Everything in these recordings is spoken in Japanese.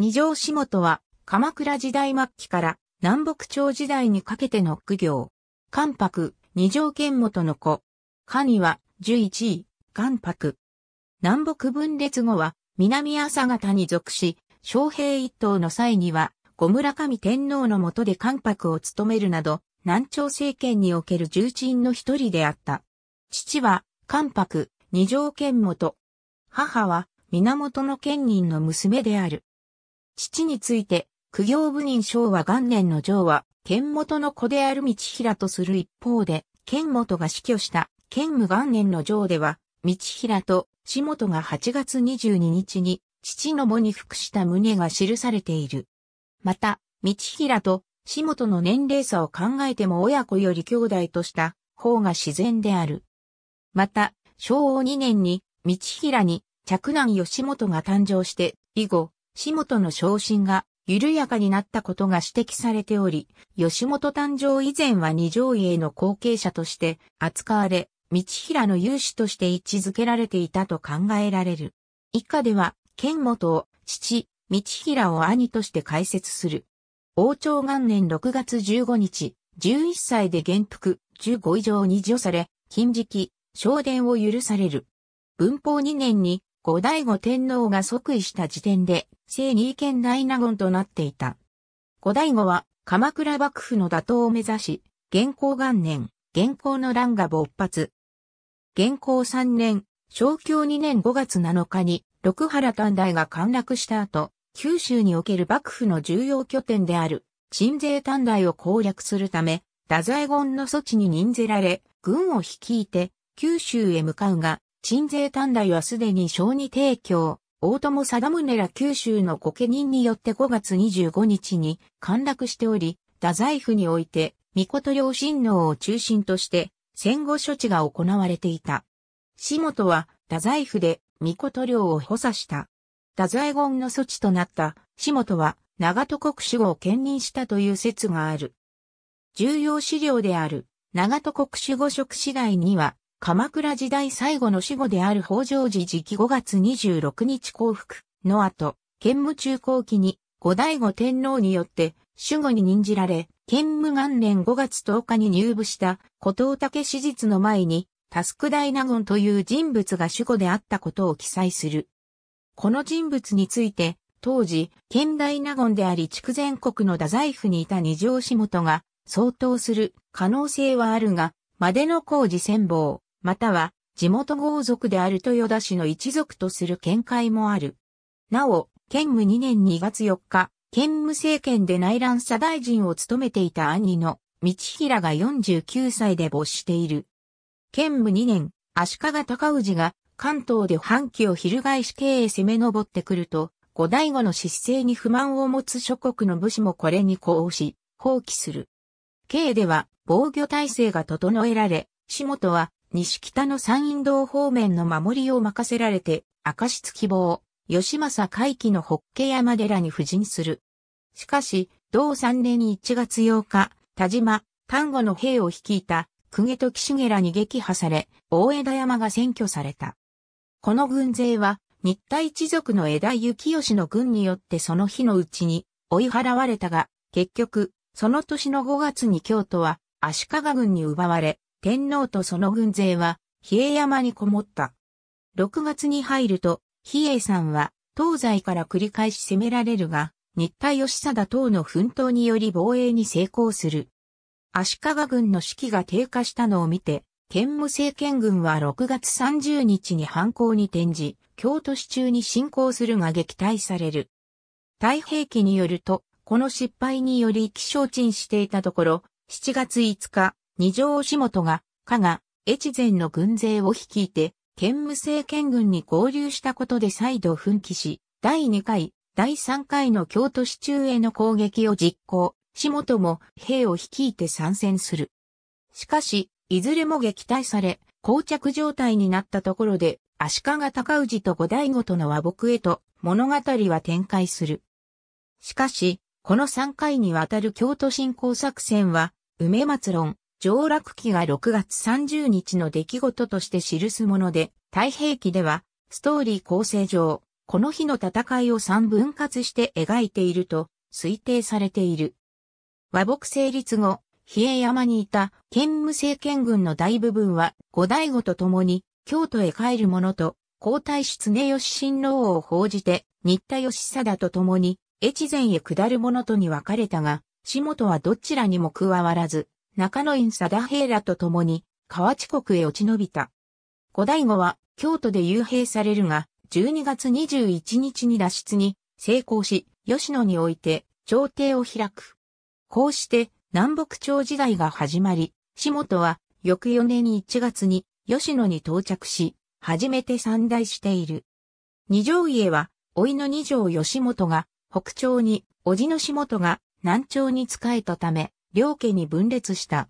二条仕事は、鎌倉時代末期から南北朝時代にかけての苦行。関白、二条剣元の子。神は、十一位、関白。南北分裂後は、南朝方に属し、昌平一党の際には、小村上天皇の下で関白を務めるなど、南朝政権における重鎮の一人であった。父は、関白、二条剣元。母は、源の県人の娘である。父について、苦行部人昭和元年の上は、剣元の子である道平とする一方で、剣元が死去した剣武元年の上では、道平と志本が8月22日に父の母に服した旨が記されている。また、道平と志本の年齢差を考えても親子より兄弟とした方が自然である。また、昭和2年に道平に嫡男吉本が誕生して、以後、吉本の昇進が緩やかになったことが指摘されており、吉本誕生以前は二条家の後継者として扱われ、道平の勇士として位置づけられていたと考えられる。以下では、剣本を父、道平を兄として解説する。王朝元年6月15日、11歳で元服、15以上に除され、禁期、昇殿を許される。文法2年に後醍醐天皇が即位した時点で、聖二県大納言となっていた。後醍醐は、鎌倉幕府の打倒を目指し、元寇元年、元寇の乱が勃発。元寇三年、昭教二年五月七日に、六原短大が陥落した後、九州における幕府の重要拠点である、鎮西短大を攻略するため、太宰権の措置に任ぜられ、軍を率いて、九州へ向かうが、鎮西短大はすでに小児提供、大友貞宗ら九州の御家人によって5月25日に陥落しており、太宰府において、御事両親能を中心として、戦後処置が行われていた。下本は、太宰府で、御事領を補佐した。太宰言の措置となった、下本は、長戸国主語を兼任したという説がある。重要資料である、長戸国主語職次第には、鎌倉時代最後の死後である北条寺時期5月26日降伏の後、建武中後期に後醍醐天皇によって守護に任じられ、建武元年5月10日に入部した古藤武史実の前に、タスク大納言という人物が守護であったことを記載する。この人物について、当時、県大納言であり筑前国の太宰府にいた二条下元が相当する可能性はあるが、までの工事戦法、または地元豪族である豊田氏の一族とする見解もある。なお、兼務2年2月4日、兼務政権で内乱左大臣を務めていた兄の道平が49歳で没している。兼務2年、足利尊氏が関東で反旗を翻し経営攻め上ってくると、後醍醐の失勢に不満を持つ諸国の武士もこれに呼応し、放棄する。慶では防御体制が整えられ、下本は西北の山陰道方面の守りを任せられて、明石希望、吉政回帰の北家山寺に布陣する。しかし、同三年1月8日、田島、丹後の兵を率いた、公家と岸らに撃破され、大枝山が占拠された。この軍勢は、日田一族の枝幸義の軍によってその日のうちに追い払われたが、結局、その年の5月に京都は足利軍に奪われ、天皇とその軍勢は、比叡山にこもった。6月に入ると、比叡山は、東西から繰り返し攻められるが、日田義貞等の奮闘により防衛に成功する。足利軍の士気が低下したのを見て、県務政権軍は6月30日に反抗に転じ、京都市中に侵攻するが撃退される。太平記によると、この失敗により気象鎮していたところ、7月5日、二条押元が、加賀、越前の軍勢を率いて、県務政権軍に合流したことで再度奮起し、第2回、第3回の京都市中への攻撃を実行、下本も兵を率いて参戦する。しかし、いずれも撃退され、膠着状態になったところで、足利尊氏と後醍醐との和睦へと物語は展開する。しかし、この3回にわたる京都侵攻作戦は、梅松論、上洛期が6月30日の出来事として記すもので、太平記では、ストーリー構成上、この日の戦いを3分割して描いていると推定されている。和睦成立後、比叡山にいた県務政権軍の大部分は後醍醐と共に京都へ帰る者と皇太子常吉親王を報じて新田義貞と共に越前へ下る者とに分かれたが、下本はどちらにも加わらず、中野院貞平らと共に、河内国へ落ち延びた。後醍醐は、京都で幽閉されるが、12月21日に脱出に成功し、吉野において朝廷を開く。こうして南北朝時代が始まり、下本は翌4年に1月に吉野に到着し、初めて参大している。二条家は、老いの二条吉本が北朝に、叔父の下本が南朝に仕えたため、両家に分裂した。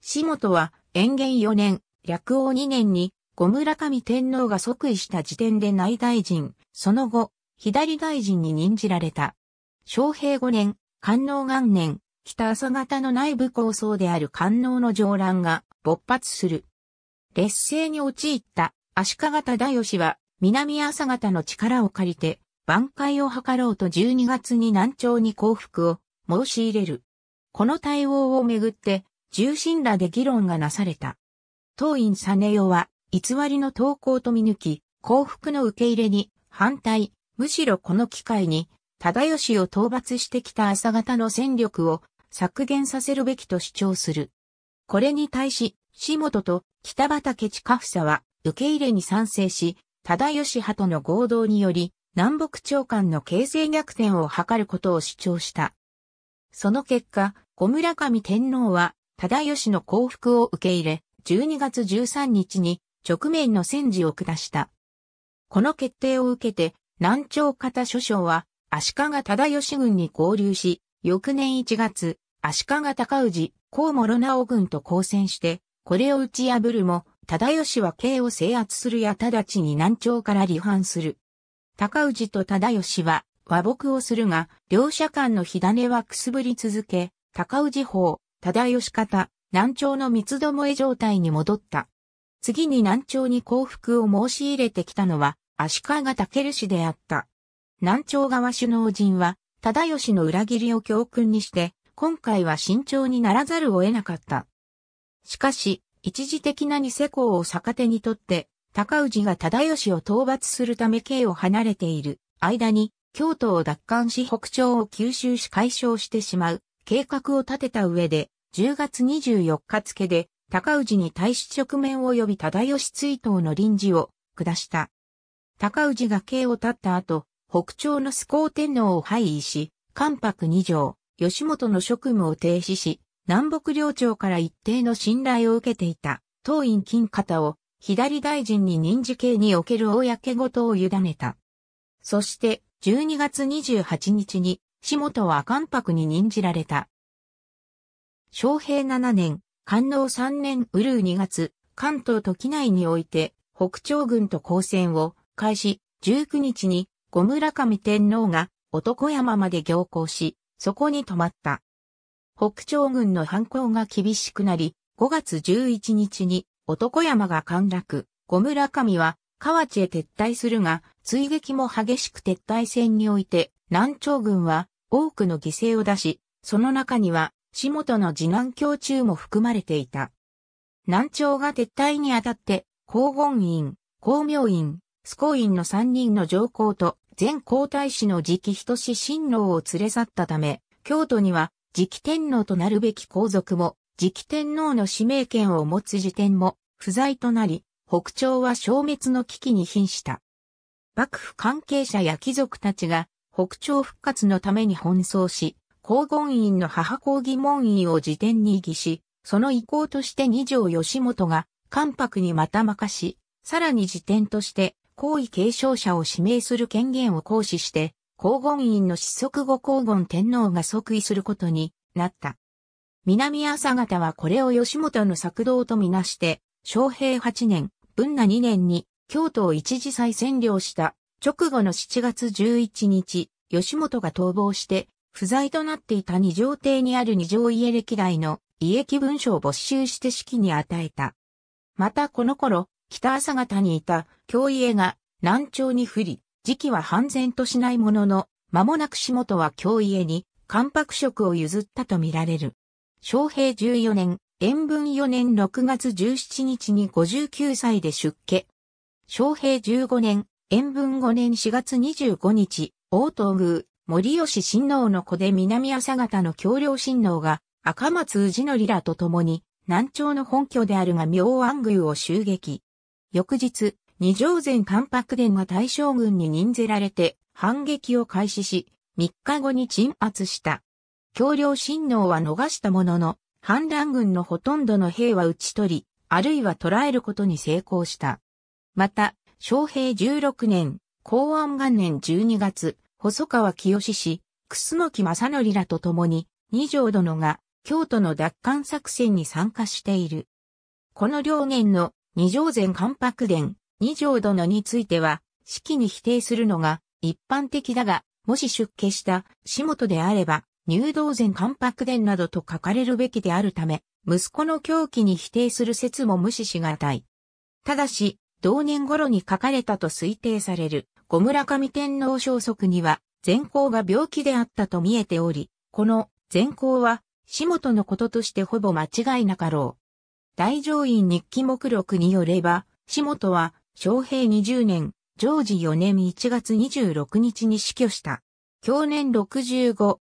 下本は、延元4年、略王2年に、小村上天皇が即位した時点で内大臣、その後、左大臣に任じられた。昌平5年、官能元年、北朝方の内部構想である官能の上乱が勃発する。劣勢に陥った足利忠義は南朝方の力を借りて挽回を図ろうと12月に南朝に降伏を申し入れる。この対応をめぐって、重心らで議論がなされた。当院実代は、偽りの投稿と見抜き、幸福の受け入れに反対、むしろこの機会に、忠義を討伐してきた朝方の戦力を削減させるべきと主張する。これに対し、志本と北畠下房は受け入れに賛成し、忠義派との合同により、南北長官の形勢逆転を図ることを主張した。その結果、小村上天皇は、忠義の降伏を受け入れ、12月13日に直面の戦時を下した。この決定を受けて、南朝方諸将は、足利忠義軍に合流し、翌年1月、足利高氏、甲諸直軍と交戦して、これを打ち破るも、忠義は刑を制圧するや直ちに南朝から離反する。高氏と忠義は、和睦をするが、両者間の火種はくすぶり続け、高氏法、忠義方、南朝の三つどもえ状態に戻った。次に南朝に降伏を申し入れてきたのは、足利武氏であった。南朝側首脳陣は、忠義の裏切りを教訓にして、今回は慎重にならざるを得なかった。しかし、一時的な偽公を逆手にとって、高氏が忠義を討伐するため刑を離れている間に、京都を奪還し北朝を吸収し解消してしまう計画を立てた上で、10月24日付で、高氏に対し直面及び忠義追悼の臨時を下した。高氏が刑を立った後、北朝の須光天皇を廃位し、関白二条、吉本の職務を停止し、南北領庁から一定の信頼を受けていた、当院金方を、左大臣に任時刑における公事を委ねた。そして、12月28日に、下本は関白に任じられた。昌平7年、官能3年ウルー2月、関東と機内において、北朝軍と交戦を開始、19日に、五村上天皇が男山まで行行し、そこに泊まった。北朝軍の反抗が厳しくなり、5月11日に男山が陥落、五村上は河内へ撤退するが、追撃も激しく撤退戦において、南朝軍は多くの犠牲を出し、その中には、下本の次男教中も含まれていた。南朝が撤退にあたって、皇金院、光明院、スコ院の三人の上皇と前皇太子の直人氏親王を連れ去ったため、京都には直天皇となるべき皇族も、直天皇の使命権を持つ時点も不在となり、北朝は消滅の危機に瀕した。幕府関係者や貴族たちが北朝復活のために奔走し、皇金院の母公義門院を辞典に疑し、その意向として二条義元が関白にまた任し、さらに辞典として皇位継承者を指名する権限を行使して、皇金院の失速後皇金天皇が即位することになった。南朝方はこれを吉本の策動とみなして、昭平8年、文那2年に京都を一時再占領した直後の7月11日、吉本が逃亡して不在となっていた二条邸にある二条家歴代の遺役文書を没収して式に与えた。またこの頃、北朝方にいた京家が南朝に降り、時期は半然としないものの、間もなく下本は京家に関白職を譲ったとみられる。昭平14年、塩分4年6月17日に59歳で出家。昭平15年、塩分5年4月25日、大東宮、森吉親王の子で南朝方の橋梁親王が、赤松氏則らと共に、南朝の本拠であるが明安宮を襲撃。翌日、二条前関白殿が大将軍に任ぜられて、反撃を開始し、3日後に鎮圧した。橋梁親王は逃したものの、反乱軍のほとんどの兵は打ち取り、あるいは捕らえることに成功した。また、昭平16年、公安元年12月、細川清氏、楠木正則らと共に、二条殿が京都の奪還作戦に参加している。この両元の二条前関白殿、二条殿については、式に否定するのが一般的だが、もし出家した、仕事であれば、入道前関白殿などと書かれるべきであるため、息子の狂気に否定する説も無視しがたい。ただし、同年頃に書かれたと推定される、小村上天皇消息には、善行が病気であったと見えており、この善行は、死元のこととしてほぼ間違いなかろう。大乗院日記目録によれば、死元は、昭平20年、常時4年1月26日に死去した。去年65、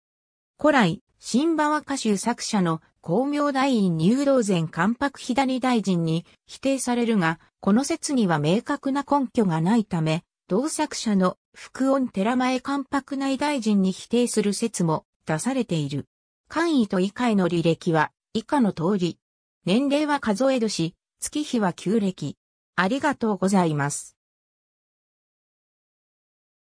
古来、新馬和歌集作者の光明大院入道前関白左大臣に否定されるが、この説には明確な根拠がないため、同作者の福音寺前関白内大臣に否定する説も出されている。官位と異界の履歴は以下の通り。年齢は数え年、月日は旧暦。ありがとうございます。